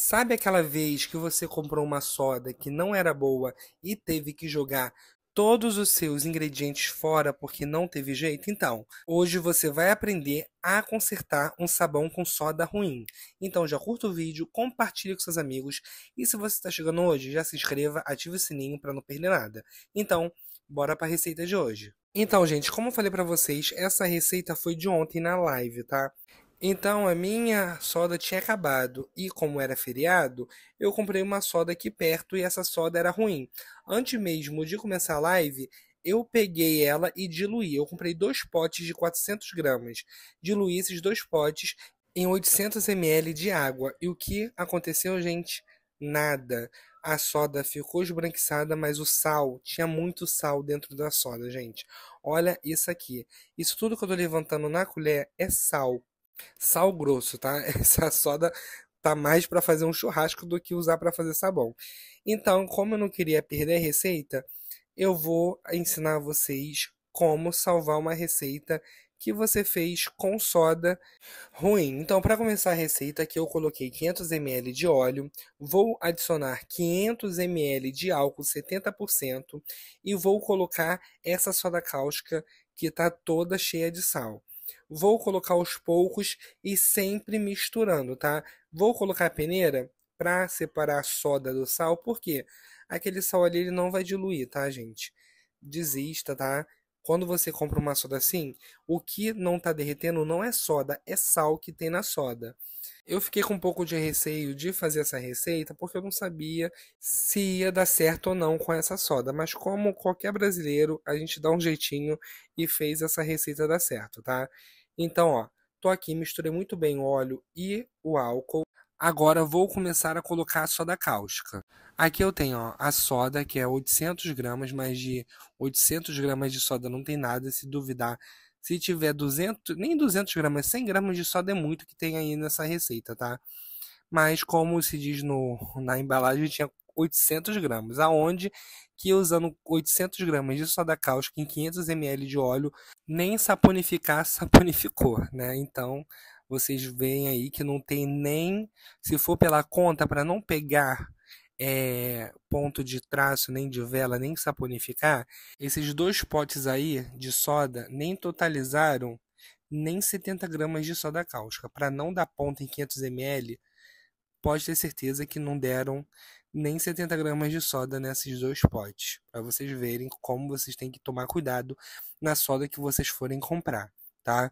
Sabe aquela vez que você comprou uma soda que não era boa e teve que jogar todos os seus ingredientes fora porque não teve jeito? Então, hoje você vai aprender a consertar um sabão com soda ruim. Então já curta o vídeo, compartilhe com seus amigos e se você está chegando hoje, já se inscreva, ative o sininho para não perder nada. Então, bora para a receita de hoje. Então, gente, como eu falei para vocês, essa receita foi de ontem na live, tá? Então a minha soda tinha acabado e como era feriado, eu comprei uma soda aqui perto e essa soda era ruim. Antes mesmo de começar a live, eu peguei ela e diluí. Eu comprei dois potes de 400 gramas. Diluí esses dois potes em 800 ml de água. E o que aconteceu, gente? Nada. A soda ficou esbranquiçada, mas o sal, tinha muito sal dentro da soda, gente. Olha isso aqui. Isso tudo que eu tô levantando na colher é sal. Sal grosso, tá? Essa soda tá mais para fazer um churrasco do que usar para fazer sabão. Então, como eu não queria perder a receita, eu vou ensinar vocês como salvar uma receita que você fez com soda ruim. Então, para começar a receita, aqui eu coloquei 500 ml de óleo, vou adicionar 500 ml de álcool 70% e vou colocar essa soda cáustica que está toda cheia de sal. Vou colocar aos poucos e sempre misturando, tá? Vou colocar a peneira para separar a soda do sal, porque aquele sal ali ele não vai diluir, tá, gente? Desista, tá? Quando você compra uma soda assim, o que não tá derretendo não é soda, é sal que tem na soda. Eu fiquei com um pouco de receio de fazer essa receita porque eu não sabia se ia dar certo ou não com essa soda, mas como qualquer brasileiro, a gente dá um jeitinho e fez essa receita dar certo, tá? Então, ó, tô aqui, misturei muito bem o óleo e o álcool. Agora vou começar a colocar a soda cáustica. Aqui eu tenho ó, a soda, que é 800 gramas, mas de 800 gramas de soda não tem nada, se duvidar se tiver 200, nem 200 gramas, 100 gramas de soda é muito que tem aí nessa receita, tá? Mas como se diz no, na embalagem, tinha 800 gramas, aonde que usando 800 gramas de soda cáustica em 500 ml de óleo, nem saponificar, saponificou, né? Então, vocês veem aí que não tem nem, se for pela conta, para não pegar é, ponto de traço, nem de vela, nem saponificar, esses dois potes aí de soda nem totalizaram nem 70 gramas de soda cáustica. Para não dar ponta em 500 ml, pode ter certeza que não deram nem 70 gramas de soda nesses dois potes. Para vocês verem como vocês têm que tomar cuidado na soda que vocês forem comprar, tá?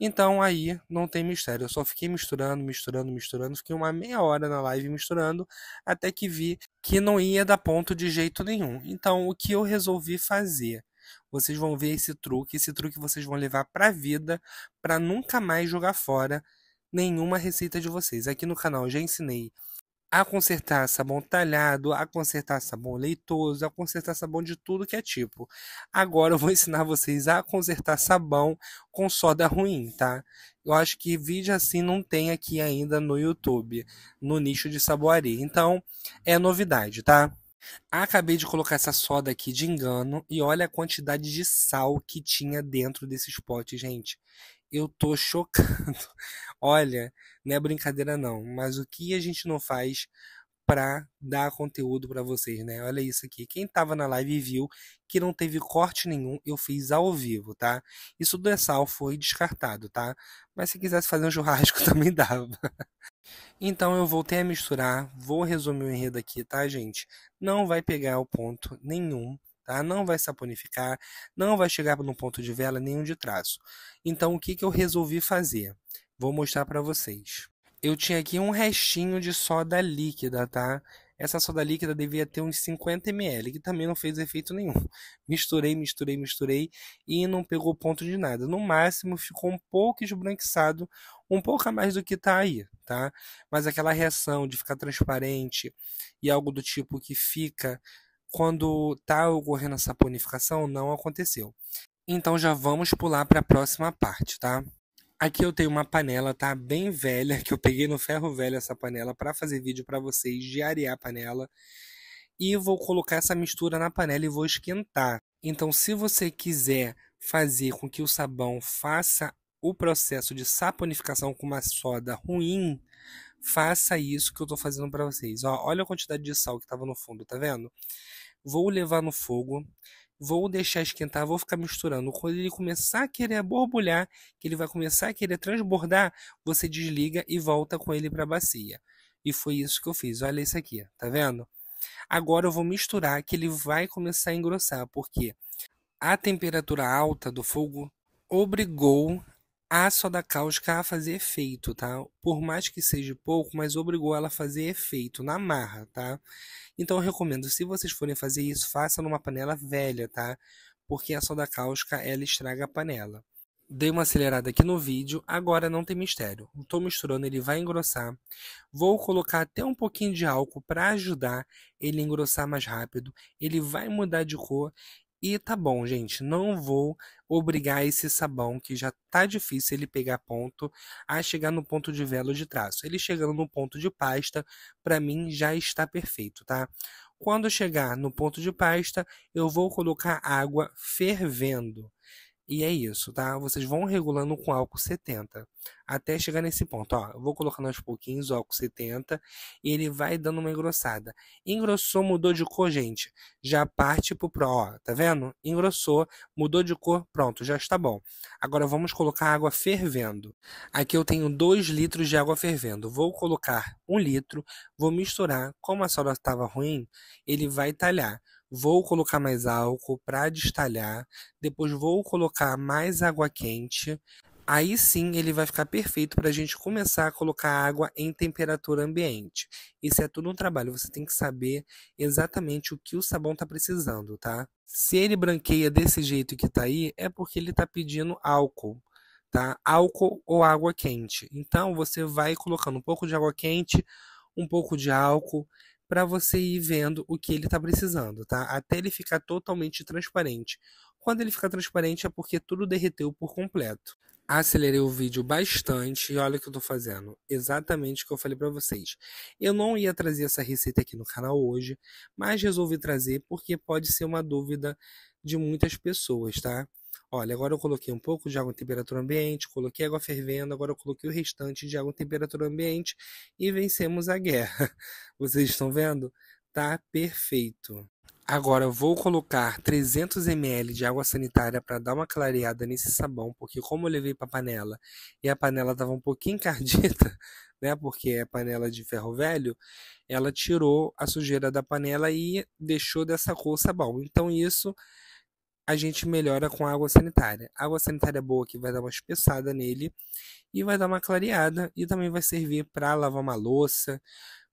Então aí não tem mistério. Eu só fiquei misturando, misturando, misturando. Fiquei uma meia hora na live misturando até que vi que não ia dar ponto de jeito nenhum. Então o que eu resolvi fazer? Vocês vão ver esse truque, esse truque vocês vão levar para vida, para nunca mais jogar fora nenhuma receita de vocês. Aqui no canal já ensinei a consertar sabão talhado, a consertar sabão leitoso, a consertar sabão de tudo que é tipo. Agora eu vou ensinar vocês a consertar sabão com soda ruim, tá? Eu acho que vídeo assim não tem aqui ainda no YouTube, no nicho de saboaria. Então, é novidade, tá? Acabei de colocar essa soda aqui de engano e olha a quantidade de sal que tinha dentro desses potes, gente eu tô chocado. Olha, não é brincadeira não, mas o que a gente não faz para dar conteúdo para vocês, né? Olha isso aqui. Quem tava na live viu que não teve corte nenhum, eu fiz ao vivo, tá? Isso do sal foi descartado, tá? Mas se quisesse fazer um churrasco também dava. então eu voltei a misturar, vou resumir o enredo aqui, tá, gente? Não vai pegar o ponto nenhum, tá? Não vai saponificar, não vai chegar no ponto de vela nenhum de traço. Então, o que, que eu resolvi fazer? Vou mostrar para vocês. Eu tinha aqui um restinho de soda líquida, tá? Essa soda líquida devia ter uns 50 ml, que também não fez efeito nenhum. Misturei, misturei, misturei e não pegou ponto de nada. No máximo ficou um pouco esbranquiçado, um pouco a mais do que tá aí, tá? Mas aquela reação de ficar transparente e algo do tipo que fica quando está ocorrendo essa planificação, não aconteceu. Então já vamos pular para a próxima parte, tá? Aqui eu tenho uma panela, tá? Bem velha, que eu peguei no ferro velho essa panela para fazer vídeo para vocês de arear a panela. E vou colocar essa mistura na panela e vou esquentar. Então, se você quiser fazer com que o sabão faça o processo de saponificação com uma soda ruim, faça isso que eu tô fazendo para vocês. Ó, olha a quantidade de sal que tava no fundo, tá vendo? Vou levar no fogo, vou deixar esquentar, vou ficar misturando. Quando ele começar a querer borbulhar, que ele vai começar a querer transbordar, você desliga e volta com ele para a bacia. E foi isso que eu fiz. Olha isso aqui, tá vendo? Agora eu vou misturar que ele vai começar a engrossar, porque a temperatura alta do fogo obrigou a soda cáustica a fazer efeito, tá? Por mais que seja pouco, mas obrigou ela a fazer efeito na marra, tá? Então eu recomendo, se vocês forem fazer isso, faça numa panela velha, tá? Porque a soda cáustica ela estraga a panela. Dei uma acelerada aqui no vídeo, agora não tem mistério. Estou misturando, ele vai engrossar. Vou colocar até um pouquinho de álcool para ajudar ele a engrossar mais rápido. Ele vai mudar de cor e tá bom, gente, não vou obrigar esse sabão, que já tá difícil ele pegar ponto, a chegar no ponto de velo de traço. Ele chegando no ponto de pasta, para mim já está perfeito, tá? Quando chegar no ponto de pasta, eu vou colocar água fervendo. E é isso, tá? Vocês vão regulando com álcool 70 até chegar nesse ponto. Ó, eu vou colocando aos pouquinhos o álcool 70 e ele vai dando uma engrossada. Engrossou, mudou de cor, gente. Já parte pro pro, ó, tá vendo? Engrossou, mudou de cor, pronto, já está bom. Agora vamos colocar água fervendo. Aqui eu tenho 2 litros de água fervendo. Vou colocar 1 um litro, vou misturar. Como a soda estava ruim, ele vai talhar. Vou colocar mais álcool para destalhar, depois vou colocar mais água quente. Aí sim ele vai ficar perfeito para a gente começar a colocar água em temperatura ambiente. Isso é tudo um trabalho, você tem que saber exatamente o que o sabão está precisando, tá? Se ele branqueia desse jeito que está aí, é porque ele está pedindo álcool tá? Álcool ou água quente. Então você vai colocando um pouco de água quente, um pouco de álcool, para você ir vendo o que ele está precisando, tá? Até ele ficar totalmente transparente. Quando ele ficar transparente é porque tudo derreteu por completo. Acelerei o vídeo bastante e olha o que eu estou fazendo. Exatamente o que eu falei para vocês. Eu não ia trazer essa receita aqui no canal hoje, mas resolvi trazer porque pode ser uma dúvida de muitas pessoas, tá? Olha, agora eu coloquei um pouco de água em temperatura ambiente, coloquei água fervendo, agora eu coloquei o restante de água em temperatura ambiente e vencemos a guerra. Vocês estão vendo? Tá perfeito. Agora eu vou colocar 300 ml de água sanitária para dar uma clareada nesse sabão, porque como eu levei para a panela e a panela estava um pouquinho encardida, né, porque é panela de ferro velho, ela tirou a sujeira da panela e deixou dessa cor o sabão. Então isso a gente melhora com água sanitária. água sanitária é boa que vai dar uma espessada nele e vai dar uma clareada e também vai servir para lavar uma louça,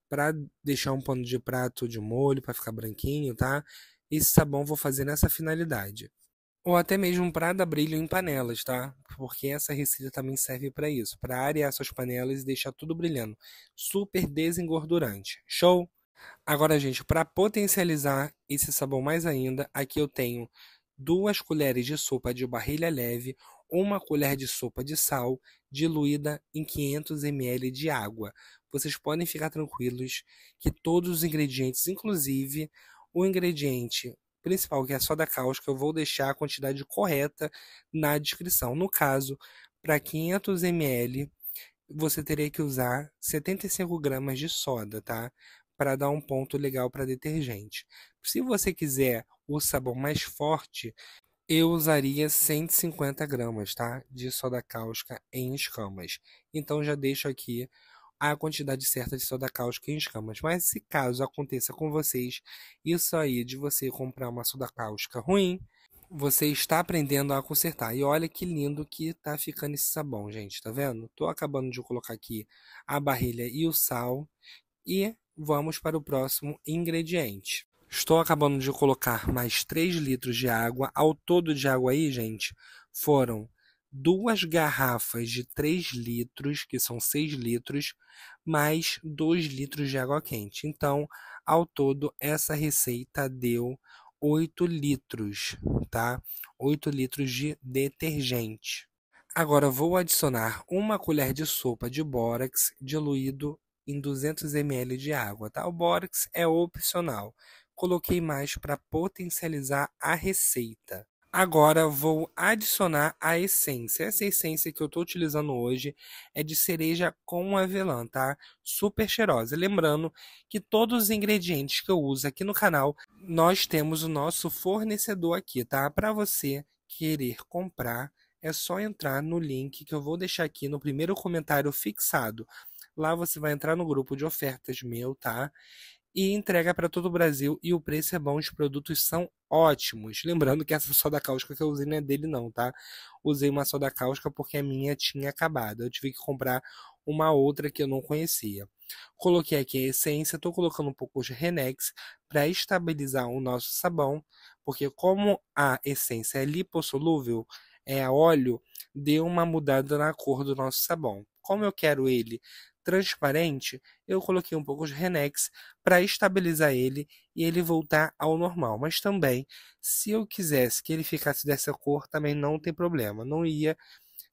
para deixar um pano de prato de molho para ficar branquinho, tá? Esse sabão vou fazer nessa finalidade. Ou até mesmo para dar brilho em panelas, tá? Porque essa receita também serve para isso, para arear suas panelas e deixar tudo brilhando. Super desengordurante. Show? Agora, gente, para potencializar esse sabão mais ainda, aqui eu tenho duas colheres de sopa de barrilha leve, uma colher de sopa de sal, diluída em 500 ml de água. Vocês podem ficar tranquilos que todos os ingredientes, inclusive o ingrediente principal, que é a soda cáustica, eu vou deixar a quantidade correta na descrição. No caso, para 500 ml, você teria que usar 75 gramas de soda, tá? Para dar um ponto legal para detergente. Se você quiser o sabão mais forte, eu usaria 150 gramas, tá? De soda cáustica em escamas. Então já deixo aqui a quantidade certa de soda cáustica em escamas. Mas se caso aconteça com vocês, isso aí de você comprar uma soda cáustica ruim, você está aprendendo a consertar. E olha que lindo que está ficando esse sabão, gente, tá vendo? estou acabando de colocar aqui a barrilha e o sal e vamos para o próximo ingrediente. Estou acabando de colocar mais 3 litros de água. Ao todo de água aí, gente, foram duas garrafas de 3 litros, que são 6 litros, mais 2 litros de água quente. Então, ao todo, essa receita deu 8 litros, tá? 8 litros de detergente. Agora vou adicionar uma colher de sopa de bórax diluído em 200 ml de água, tá? O bórax é opcional coloquei mais para potencializar a receita. Agora vou adicionar a essência. Essa essência que eu estou utilizando hoje é de cereja com avelã, tá? Super cheirosa. Lembrando que todos os ingredientes que eu uso aqui no canal, nós temos o nosso fornecedor aqui, tá? Para você querer comprar, é só entrar no link que eu vou deixar aqui no primeiro comentário fixado. Lá você vai entrar no grupo de ofertas meu, tá? e entrega para todo o Brasil e o preço é bom, os produtos são ótimos. Lembrando que essa soda cáustica que eu usei não é dele não, tá? Usei uma soda cáustica porque a minha tinha acabado. Eu tive que comprar uma outra que eu não conhecia. Coloquei aqui a essência, estou colocando um pouco de Renex para estabilizar o nosso sabão, porque como a essência é lipossolúvel, é óleo, deu uma mudada na cor do nosso sabão. Como eu quero ele transparente, eu coloquei um pouco de Renex para estabilizar ele e ele voltar ao normal. Mas também, se eu quisesse que ele ficasse dessa cor, também não tem problema, não ia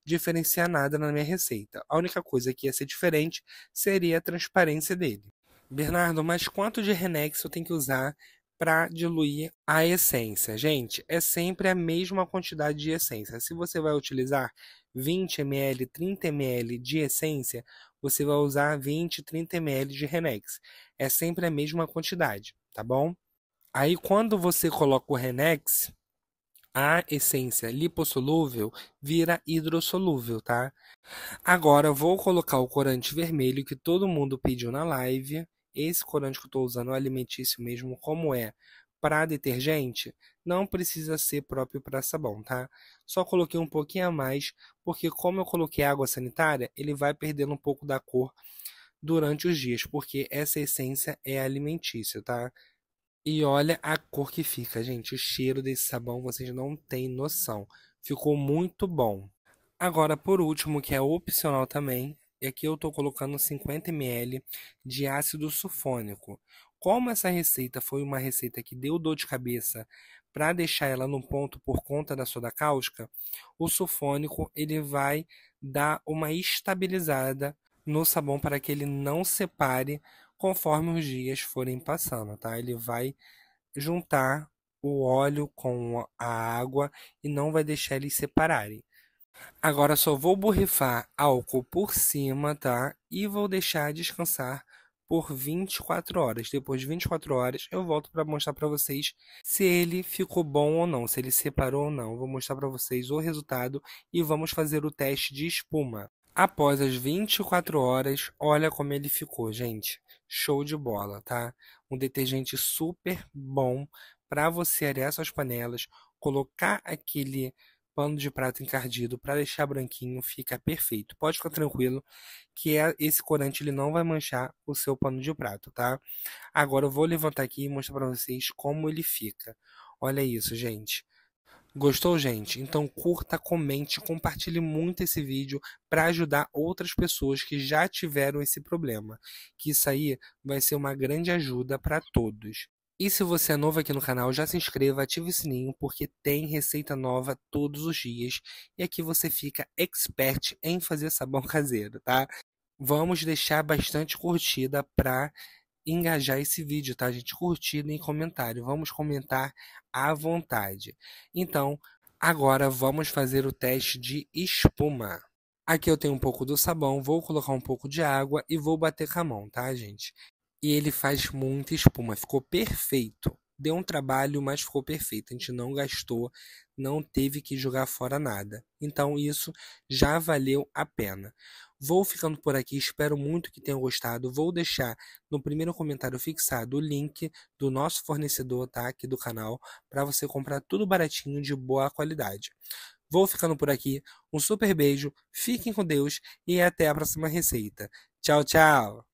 diferenciar nada na minha receita. A única coisa que ia ser diferente seria a transparência dele. Bernardo, mas quanto de Renex eu tenho que usar para diluir a essência? Gente, é sempre a mesma quantidade de essência. Se você vai utilizar 20 ml, 30 ml de essência, você vai usar 20, 30 ml de Renex. É sempre a mesma quantidade, tá bom? Aí quando você coloca o Renex, a essência lipossolúvel vira hidrossolúvel, tá? Agora vou colocar o corante vermelho que todo mundo pediu na live. Esse corante que eu estou usando é alimentício mesmo, como é para detergente não precisa ser próprio para sabão, tá? Só coloquei um pouquinho a mais, porque como eu coloquei água sanitária, ele vai perdendo um pouco da cor durante os dias, porque essa essência é alimentícia, tá? E olha a cor que fica, gente. O cheiro desse sabão vocês não têm noção. Ficou muito bom. Agora, por último, que é opcional também, é e aqui eu estou colocando 50 ml de ácido sulfônico. Como essa receita foi uma receita que deu dor de cabeça para deixar ela no ponto por conta da soda cáustica, o sulfônico ele vai dar uma estabilizada no sabão para que ele não separe conforme os dias forem passando, tá? Ele vai juntar o óleo com a água e não vai deixar eles separarem. Agora só vou borrifar álcool por cima, tá? E vou deixar descansar por 24 horas. Depois de 24 horas, eu volto para mostrar para vocês se ele ficou bom ou não, se ele separou ou não. vou mostrar para vocês o resultado e vamos fazer o teste de espuma. Após as 24 horas, olha como ele ficou, gente. Show de bola, tá? Um detergente super bom para você arear suas panelas, colocar aquele pano de prato encardido para deixar branquinho, fica perfeito. Pode ficar tranquilo que é, esse corante ele não vai manchar o seu pano de prato, tá? Agora eu vou levantar aqui e mostrar para vocês como ele fica. Olha isso, gente. Gostou, gente? Então curta, comente, compartilhe muito esse vídeo para ajudar outras pessoas que já tiveram esse problema. Que isso aí vai ser uma grande ajuda para todos. E se você é novo aqui no canal, já se inscreva, ative o sininho, porque tem receita nova todos os dias. E aqui você fica expert em fazer sabão caseiro, tá? Vamos deixar bastante curtida para engajar esse vídeo, tá, gente? Curtida e comentário. Vamos comentar à vontade. Então, agora vamos fazer o teste de espuma. Aqui eu tenho um pouco do sabão, vou colocar um pouco de água e vou bater com a mão, tá, gente? E ele faz muita espuma, ficou perfeito. Deu um trabalho, mas ficou perfeito. A gente não gastou, não teve que jogar fora nada. Então isso já valeu a pena. Vou ficando por aqui, espero muito que tenham gostado. Vou deixar no primeiro comentário fixado o link do nosso fornecedor, tá? Aqui do canal, para você comprar tudo baratinho, de boa qualidade. Vou ficando por aqui, um super beijo, fiquem com Deus e até a próxima receita. Tchau, tchau!